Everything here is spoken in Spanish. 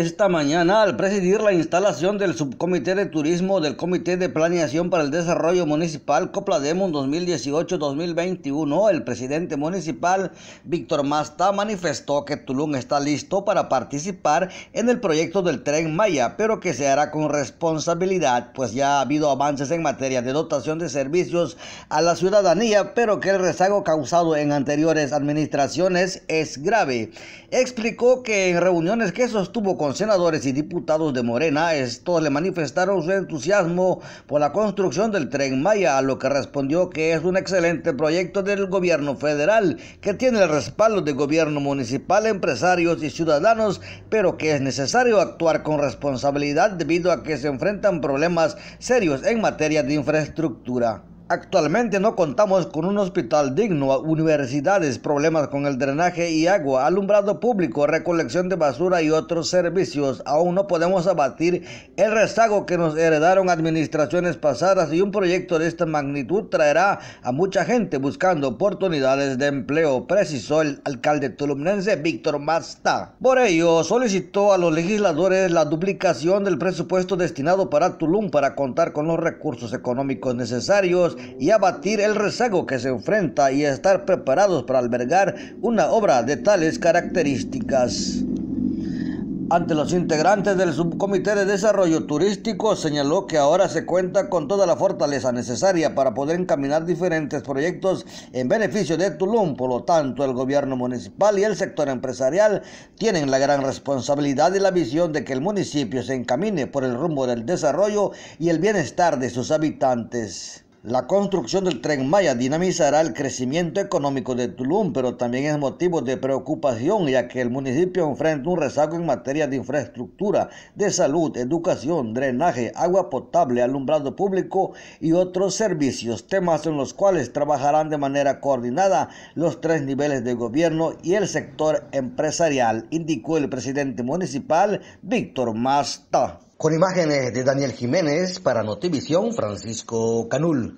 esta mañana al presidir la instalación del Subcomité de Turismo del Comité de Planeación para el Desarrollo Municipal Coplademon 2018-2021, el presidente municipal Víctor Masta manifestó que Tulum está listo para participar en el proyecto del Tren Maya, pero que se hará con responsabilidad, pues ya ha habido avances en materia de dotación de servicios a la ciudadanía, pero que el rezago causado en anteriores administraciones es grave. Explicó que en reuniones que sostuvo con senadores y diputados de Morena, estos le manifestaron su entusiasmo por la construcción del tren Maya, a lo que respondió que es un excelente proyecto del gobierno federal, que tiene el respaldo de gobierno municipal, empresarios y ciudadanos, pero que es necesario actuar con responsabilidad debido a que se enfrentan problemas serios en materia de infraestructura. Actualmente no contamos con un hospital digno, universidades, problemas con el drenaje y agua, alumbrado público, recolección de basura y otros servicios. Aún no podemos abatir el rezago que nos heredaron administraciones pasadas y un proyecto de esta magnitud traerá a mucha gente buscando oportunidades de empleo, precisó el alcalde tulumnense Víctor Masta. Por ello, solicitó a los legisladores la duplicación del presupuesto destinado para Tulum para contar con los recursos económicos necesarios y abatir el rezago que se enfrenta y estar preparados para albergar una obra de tales características. Ante los integrantes del Subcomité de Desarrollo Turístico señaló que ahora se cuenta con toda la fortaleza necesaria para poder encaminar diferentes proyectos en beneficio de Tulum. Por lo tanto, el gobierno municipal y el sector empresarial tienen la gran responsabilidad y la visión de que el municipio se encamine por el rumbo del desarrollo y el bienestar de sus habitantes. La construcción del tren Maya dinamizará el crecimiento económico de Tulum, pero también es motivo de preocupación ya que el municipio enfrenta un rezago en materia de infraestructura, de salud, educación, drenaje, agua potable, alumbrado público y otros servicios, temas en los cuales trabajarán de manera coordinada los tres niveles de gobierno y el sector empresarial, indicó el presidente municipal Víctor Masta. Con imágenes de Daniel Jiménez para Notivisión, Francisco Canul.